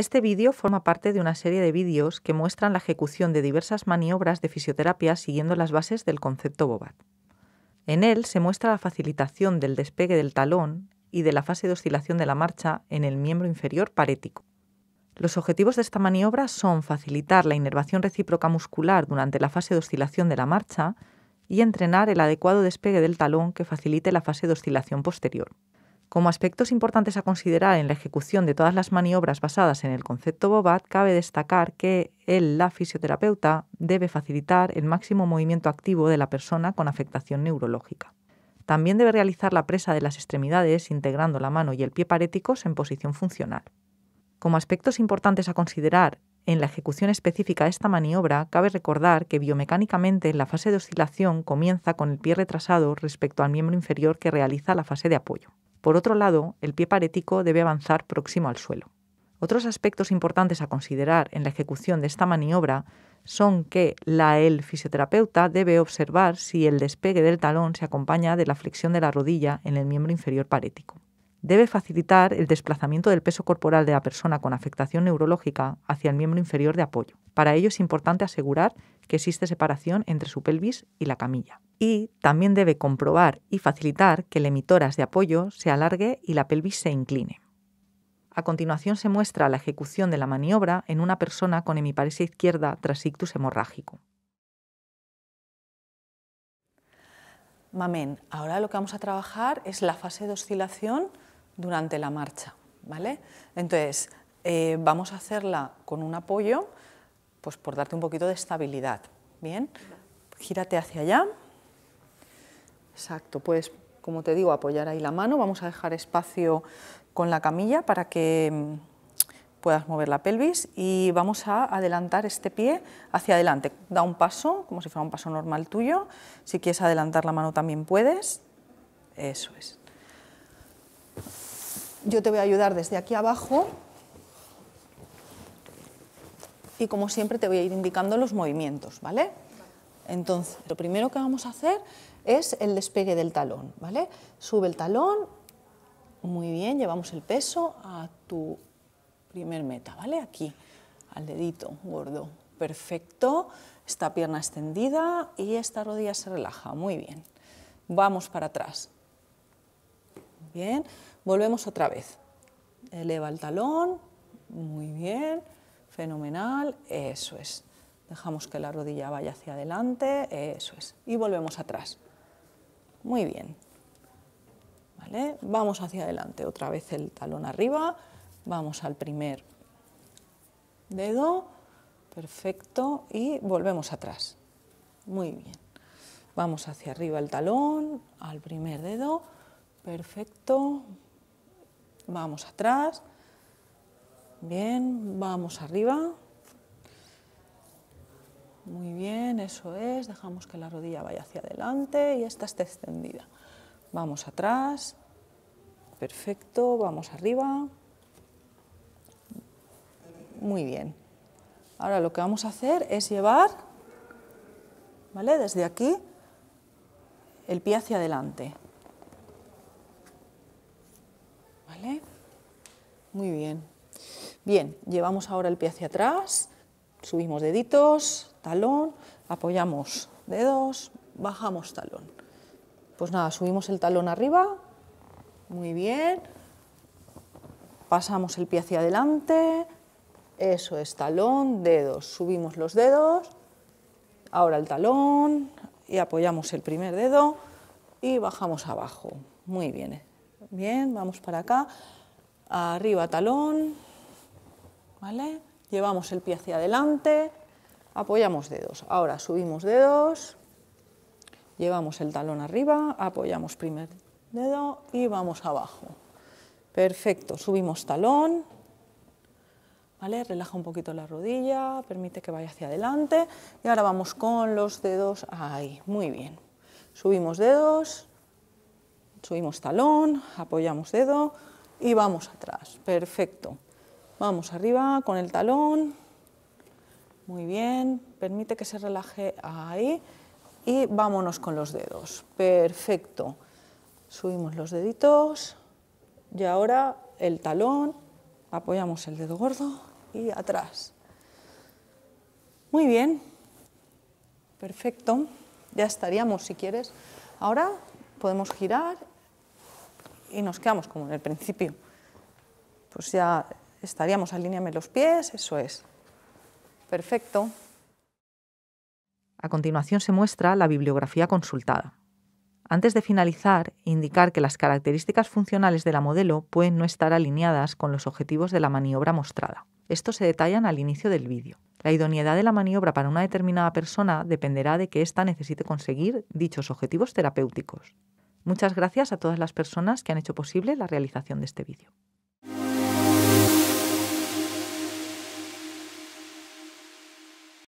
Este vídeo forma parte de una serie de vídeos que muestran la ejecución de diversas maniobras de fisioterapia siguiendo las bases del concepto BOBAT. En él se muestra la facilitación del despegue del talón y de la fase de oscilación de la marcha en el miembro inferior parético. Los objetivos de esta maniobra son facilitar la inervación recíproca muscular durante la fase de oscilación de la marcha y entrenar el adecuado despegue del talón que facilite la fase de oscilación posterior. Como aspectos importantes a considerar en la ejecución de todas las maniobras basadas en el concepto BOBAT, cabe destacar que el la fisioterapeuta debe facilitar el máximo movimiento activo de la persona con afectación neurológica. También debe realizar la presa de las extremidades integrando la mano y el pie paréticos en posición funcional. Como aspectos importantes a considerar en la ejecución específica de esta maniobra, cabe recordar que biomecánicamente la fase de oscilación comienza con el pie retrasado respecto al miembro inferior que realiza la fase de apoyo. Por otro lado, el pie parético debe avanzar próximo al suelo. Otros aspectos importantes a considerar en la ejecución de esta maniobra son que la el fisioterapeuta debe observar si el despegue del talón se acompaña de la flexión de la rodilla en el miembro inferior parético debe facilitar el desplazamiento del peso corporal de la persona con afectación neurológica hacia el miembro inferior de apoyo. Para ello es importante asegurar que existe separación entre su pelvis y la camilla. Y también debe comprobar y facilitar que el emitoras de apoyo se alargue y la pelvis se incline. A continuación se muestra la ejecución de la maniobra en una persona con hemiparesia izquierda tras ictus hemorrágico. Mamen, ahora lo que vamos a trabajar es la fase de oscilación durante la marcha, ¿vale? Entonces, eh, vamos a hacerla con un apoyo, pues por darte un poquito de estabilidad, ¿bien? Gírate hacia allá, exacto, puedes, como te digo, apoyar ahí la mano, vamos a dejar espacio con la camilla para que mm, puedas mover la pelvis y vamos a adelantar este pie hacia adelante. Da un paso, como si fuera un paso normal tuyo. Si quieres adelantar la mano también puedes. Eso es. Yo te voy a ayudar desde aquí abajo y como siempre te voy a ir indicando los movimientos, ¿vale? Entonces, lo primero que vamos a hacer es el despegue del talón, ¿vale? Sube el talón, muy bien, llevamos el peso a tu primer meta, ¿vale? Aquí, al dedito gordo, perfecto, esta pierna extendida y esta rodilla se relaja, muy bien. Vamos para atrás, Bien, volvemos otra vez. Eleva el talón, muy bien, fenomenal, eso es. Dejamos que la rodilla vaya hacia adelante, eso es. Y volvemos atrás. Muy bien. ¿Vale? Vamos hacia adelante, otra vez el talón arriba, vamos al primer dedo, perfecto, y volvemos atrás. Muy bien. Vamos hacia arriba el talón, al primer dedo, Perfecto. Vamos atrás. Bien, vamos arriba. Muy bien, eso es. Dejamos que la rodilla vaya hacia adelante y esta esté extendida. Vamos atrás. Perfecto, vamos arriba. Muy bien. Ahora lo que vamos a hacer es llevar, ¿vale? Desde aquí, el pie hacia adelante. Muy bien. Bien, llevamos ahora el pie hacia atrás, subimos deditos, talón, apoyamos dedos, bajamos talón. Pues nada, subimos el talón arriba, muy bien, pasamos el pie hacia adelante, eso es talón, dedos, subimos los dedos, ahora el talón y apoyamos el primer dedo y bajamos abajo. Muy bien, Bien, vamos para acá. Arriba talón. ¿Vale? Llevamos el pie hacia adelante. Apoyamos dedos. Ahora subimos dedos. Llevamos el talón arriba. Apoyamos primer dedo y vamos abajo. Perfecto. Subimos talón. ¿Vale? Relaja un poquito la rodilla, permite que vaya hacia adelante y ahora vamos con los dedos ahí, muy bien. Subimos dedos, Subimos talón, apoyamos dedo y vamos atrás. Perfecto. Vamos arriba con el talón. Muy bien. Permite que se relaje ahí. Y vámonos con los dedos. Perfecto. Subimos los deditos. Y ahora el talón. Apoyamos el dedo gordo y atrás. Muy bien. Perfecto. Ya estaríamos si quieres. Ahora podemos girar y nos quedamos como en el principio. Pues ya estaríamos, alineando los pies, eso es. Perfecto. A continuación se muestra la bibliografía consultada. Antes de finalizar, indicar que las características funcionales de la modelo pueden no estar alineadas con los objetivos de la maniobra mostrada. Esto se detallan al inicio del vídeo. La idoneidad de la maniobra para una determinada persona dependerá de que ésta necesite conseguir dichos objetivos terapéuticos. Muchas gracias a todas las personas que han hecho posible la realización de este vídeo.